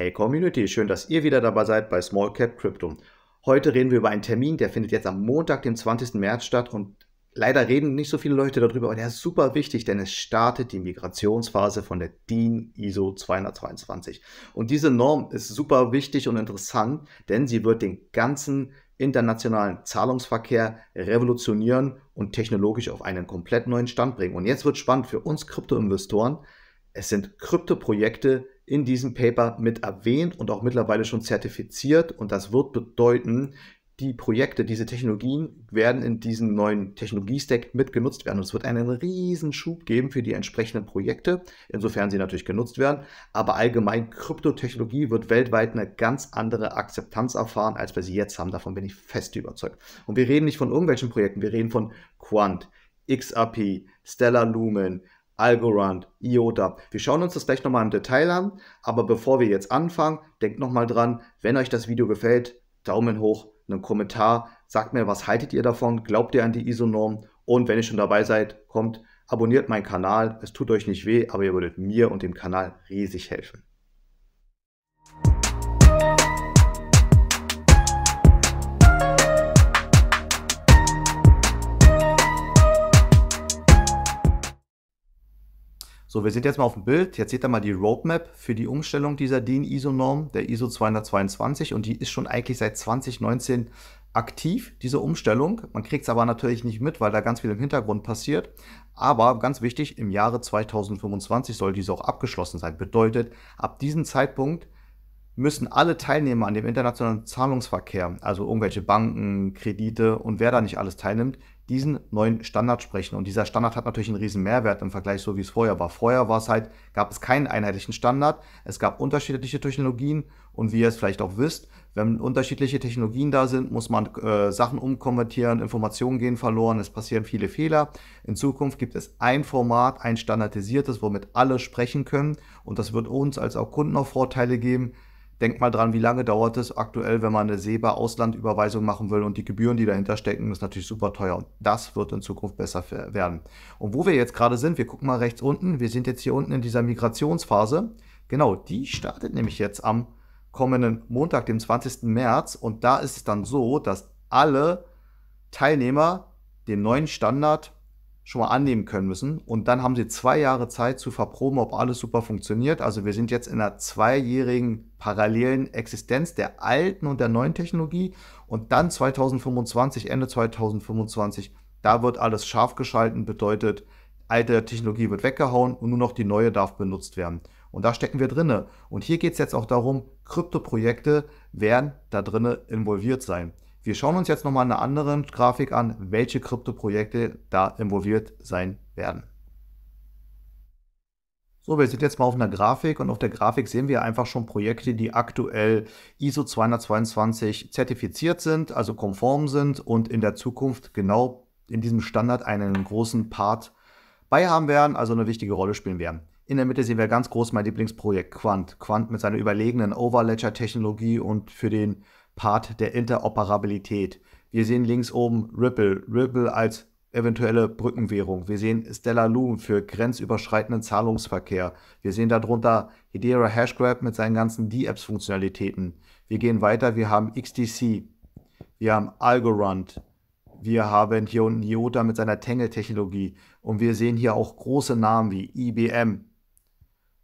Hey Community, schön, dass ihr wieder dabei seid bei Small Cap Crypto. Heute reden wir über einen Termin, der findet jetzt am Montag, dem 20. März statt und leider reden nicht so viele Leute darüber, aber der ist super wichtig, denn es startet die Migrationsphase von der DIN ISO 222. Und diese Norm ist super wichtig und interessant, denn sie wird den ganzen internationalen Zahlungsverkehr revolutionieren und technologisch auf einen komplett neuen Stand bringen. Und jetzt wird spannend für uns Kryptoinvestoren. Es sind Kryptoprojekte, in diesem Paper mit erwähnt und auch mittlerweile schon zertifiziert. Und das wird bedeuten, die Projekte, diese Technologien werden in diesem neuen Technologie-Stack mitgenutzt werden. Und es wird einen riesen Schub geben für die entsprechenden Projekte, insofern sie natürlich genutzt werden. Aber allgemein, Kryptotechnologie wird weltweit eine ganz andere Akzeptanz erfahren, als wir sie jetzt haben. Davon bin ich fest überzeugt. Und wir reden nicht von irgendwelchen Projekten, wir reden von Quant, XRP, Stellar Lumen, Algorand, IOTA. Wir schauen uns das gleich nochmal im Detail an, aber bevor wir jetzt anfangen, denkt nochmal dran, wenn euch das Video gefällt, Daumen hoch, einen Kommentar, sagt mir, was haltet ihr davon, glaubt ihr an die ISO-Norm und wenn ihr schon dabei seid, kommt, abonniert meinen Kanal, es tut euch nicht weh, aber ihr würdet mir und dem Kanal riesig helfen. So, wir sind jetzt mal auf dem Bild. Jetzt seht ihr mal die Roadmap für die Umstellung dieser DIN-ISO-Norm, der ISO 222. Und die ist schon eigentlich seit 2019 aktiv, diese Umstellung. Man kriegt es aber natürlich nicht mit, weil da ganz viel im Hintergrund passiert. Aber ganz wichtig, im Jahre 2025 soll diese auch abgeschlossen sein. Bedeutet, ab diesem Zeitpunkt müssen alle Teilnehmer an dem internationalen Zahlungsverkehr, also irgendwelche Banken, Kredite und wer da nicht alles teilnimmt, diesen neuen Standard sprechen. Und dieser Standard hat natürlich einen riesen Mehrwert im Vergleich so, wie es vorher war. Vorher war es halt, gab es keinen einheitlichen Standard, es gab unterschiedliche Technologien und wie ihr es vielleicht auch wisst, wenn unterschiedliche Technologien da sind, muss man äh, Sachen umkonvertieren, Informationen gehen verloren, es passieren viele Fehler. In Zukunft gibt es ein Format, ein standardisiertes, womit alle sprechen können und das wird uns als auch Kunden auch Vorteile geben, Denkt mal dran, wie lange dauert es aktuell, wenn man eine SEBA-Auslandüberweisung machen will und die Gebühren, die dahinter stecken, ist natürlich super teuer. Und das wird in Zukunft besser werden. Und wo wir jetzt gerade sind, wir gucken mal rechts unten. Wir sind jetzt hier unten in dieser Migrationsphase. Genau, die startet nämlich jetzt am kommenden Montag, dem 20. März. Und da ist es dann so, dass alle Teilnehmer den neuen Standard schon mal annehmen können müssen. Und dann haben sie zwei Jahre Zeit zu verproben, ob alles super funktioniert. Also wir sind jetzt in einer zweijährigen parallelen Existenz der alten und der neuen Technologie. Und dann 2025, Ende 2025, da wird alles scharf geschalten, bedeutet, alte Technologie wird weggehauen und nur noch die neue darf benutzt werden. Und da stecken wir drinne. Und hier geht es jetzt auch darum, Kryptoprojekte werden da drinne involviert sein. Wir schauen uns jetzt nochmal eine andere Grafik an, welche Kryptoprojekte da involviert sein werden. So, wir sind jetzt mal auf einer Grafik und auf der Grafik sehen wir einfach schon Projekte, die aktuell ISO 222 zertifiziert sind, also konform sind und in der Zukunft genau in diesem Standard einen großen Part bei haben werden, also eine wichtige Rolle spielen werden. In der Mitte sehen wir ganz groß mein Lieblingsprojekt Quant. Quant mit seiner überlegenen Overledger-Technologie und für den Part der Interoperabilität. Wir sehen links oben Ripple, Ripple als eventuelle Brückenwährung. Wir sehen Stellar Loom für grenzüberschreitenden Zahlungsverkehr. Wir sehen darunter Hedera Hashgraph mit seinen ganzen D-Apps-Funktionalitäten. Wir gehen weiter, wir haben XTC, wir haben Algorand, wir haben hier unten IOTA mit seiner Tangle-Technologie und wir sehen hier auch große Namen wie IBM,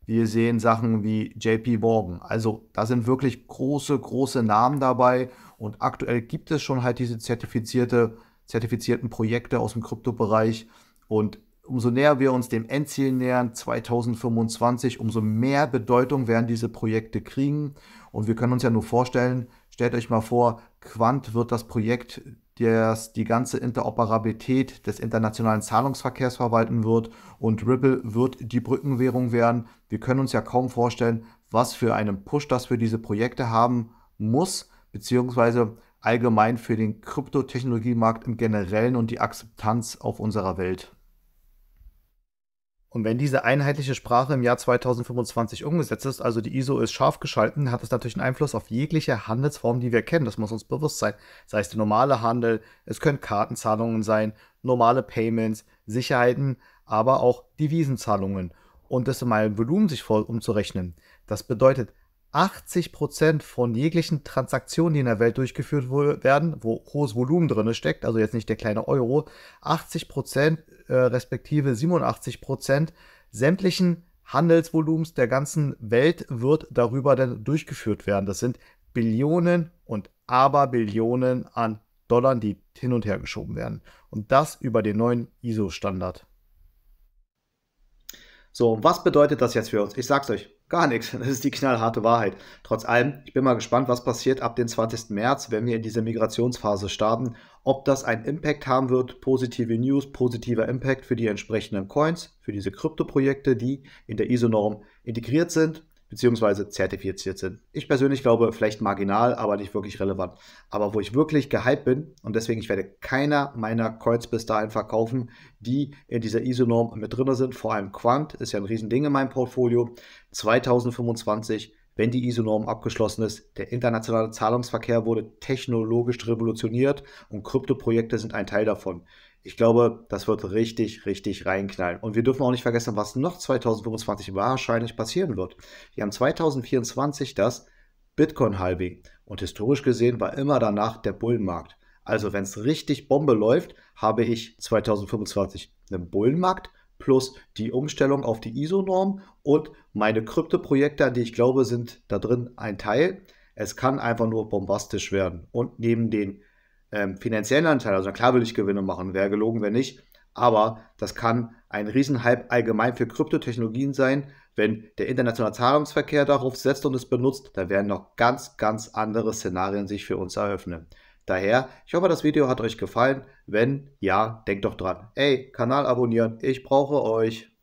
wir sehen Sachen wie JP Morgan. Also da sind wirklich große, große Namen dabei. Und aktuell gibt es schon halt diese zertifizierte, zertifizierten Projekte aus dem Kryptobereich. Und umso näher wir uns dem Endziel nähern, 2025, umso mehr Bedeutung werden diese Projekte kriegen. Und wir können uns ja nur vorstellen, stellt euch mal vor, Quant wird das Projekt das die ganze Interoperabilität des internationalen Zahlungsverkehrs verwalten wird und Ripple wird die Brückenwährung werden. Wir können uns ja kaum vorstellen, was für einen Push das für diese Projekte haben muss, beziehungsweise allgemein für den Kryptotechnologiemarkt im Generellen und die Akzeptanz auf unserer Welt. Und wenn diese einheitliche Sprache im Jahr 2025 umgesetzt ist, also die ISO ist scharf geschalten, hat das natürlich einen Einfluss auf jegliche Handelsform, die wir kennen. Das muss uns bewusst sein. Sei es der normale Handel, es können Kartenzahlungen sein, normale Payments, Sicherheiten, aber auch Devisenzahlungen. Und das in meinem Volumen sich voll umzurechnen. Das bedeutet, 80 von jeglichen Transaktionen, die in der Welt durchgeführt werden, wo hohes Volumen drin steckt, also jetzt nicht der kleine Euro, 80 äh, respektive 87 sämtlichen Handelsvolumens der ganzen Welt wird darüber dann durchgeführt werden. Das sind Billionen und Aberbillionen an Dollar, die hin und her geschoben werden. Und das über den neuen ISO-Standard. So, und was bedeutet das jetzt für uns? Ich sag's euch, gar nichts. Das ist die knallharte Wahrheit. Trotz allem, ich bin mal gespannt, was passiert ab dem 20. März, wenn wir in diese Migrationsphase starten, ob das einen Impact haben wird, positive News, positiver Impact für die entsprechenden Coins, für diese Kryptoprojekte, die in der ISO-Norm integriert sind beziehungsweise zertifiziert sind. Ich persönlich glaube, vielleicht marginal, aber nicht wirklich relevant. Aber wo ich wirklich gehypt bin und deswegen, ich werde keiner meiner Coins bis dahin verkaufen, die in dieser ISO-Norm mit drin sind. Vor allem Quant ist ja ein Riesending in meinem Portfolio. 2025 wenn die ISO-Norm abgeschlossen ist. Der internationale Zahlungsverkehr wurde technologisch revolutioniert und Kryptoprojekte sind ein Teil davon. Ich glaube, das wird richtig, richtig reinknallen. Und wir dürfen auch nicht vergessen, was noch 2025 wahrscheinlich passieren wird. Wir haben 2024 das Bitcoin-Halving. Und historisch gesehen war immer danach der Bullenmarkt. Also wenn es richtig Bombe läuft, habe ich 2025 einen Bullenmarkt plus die Umstellung auf die ISO-Norm und meine Krypto-Projekte, die ich glaube, sind da drin ein Teil. Es kann einfach nur bombastisch werden. Und neben den ähm, finanziellen Anteil. Also klar will ich Gewinne machen, wäre gelogen, wenn nicht. Aber das kann ein Riesenhype allgemein für Kryptotechnologien sein. Wenn der internationale Zahlungsverkehr darauf setzt und es benutzt, da werden noch ganz, ganz andere Szenarien sich für uns eröffnen. Daher, ich hoffe, das Video hat euch gefallen. Wenn ja, denkt doch dran. Ey, Kanal abonnieren, ich brauche euch.